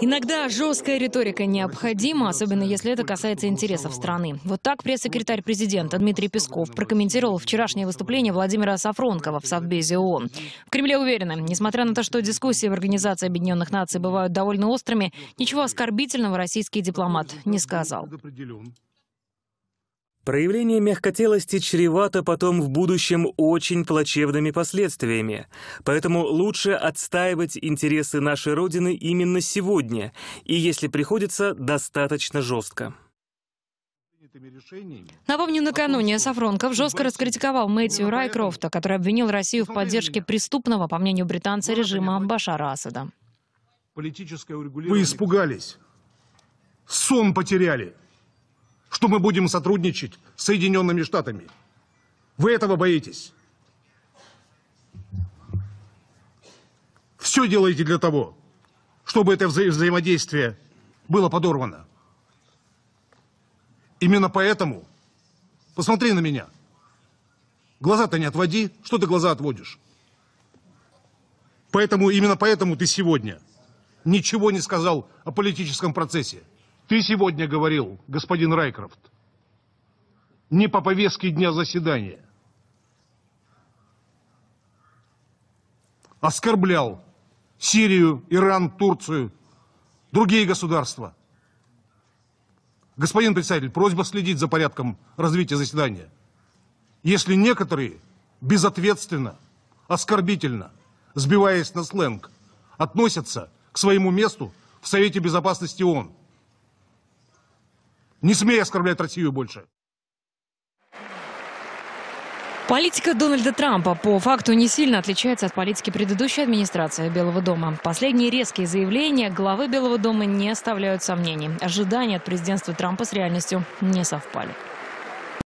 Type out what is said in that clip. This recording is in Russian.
Иногда жесткая риторика необходима, особенно если это касается интересов страны. Вот так пресс-секретарь президента Дмитрий Песков прокомментировал вчерашнее выступление Владимира Сафронкова в Совбезе ООН. В Кремле уверены, несмотря на то, что дискуссии в Организации Объединенных Наций бывают довольно острыми, ничего оскорбительного российский дипломат не сказал. Проявление мягкотелости чревато потом в будущем очень плачевными последствиями, поэтому лучше отстаивать интересы нашей Родины именно сегодня, и если приходится, достаточно жестко. Напомню, накануне Сафронков жестко раскритиковал Мэтью Райкрофта, который обвинил Россию в поддержке преступного, по мнению британца, режима Башара Асада. Вы испугались. Сон потеряли что мы будем сотрудничать с Соединенными Штатами. Вы этого боитесь. Все делаете для того, чтобы это вза взаимодействие было подорвано. Именно поэтому, посмотри на меня, глаза-то не отводи, что ты глаза отводишь? Поэтому, именно поэтому ты сегодня ничего не сказал о политическом процессе. Ты сегодня говорил, господин Райкрофт, не по повестке дня заседания. Оскорблял Сирию, Иран, Турцию, другие государства. Господин председатель, просьба следить за порядком развития заседания. Если некоторые безответственно, оскорбительно, сбиваясь на сленг, относятся к своему месту в Совете Безопасности ООН – не смей оскорблять Россию больше. Политика Дональда Трампа по факту не сильно отличается от политики предыдущей администрации Белого дома. Последние резкие заявления главы Белого дома не оставляют сомнений. Ожидания от президентства Трампа с реальностью не совпали.